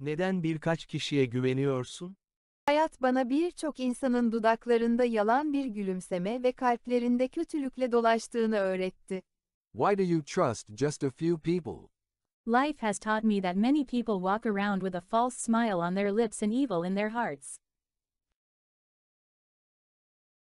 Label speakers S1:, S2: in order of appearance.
S1: Neden birkaç kişiye güveniyorsun?
S2: Hayat bana birçok insanın dudaklarında yalan bir gülümseme ve kalplerinde kötülükle dolaştığını öğretti.
S3: Why do you trust just a few people?
S2: Life has taught me that many people walk
S4: around with a false smile on their lips and evil in their hearts.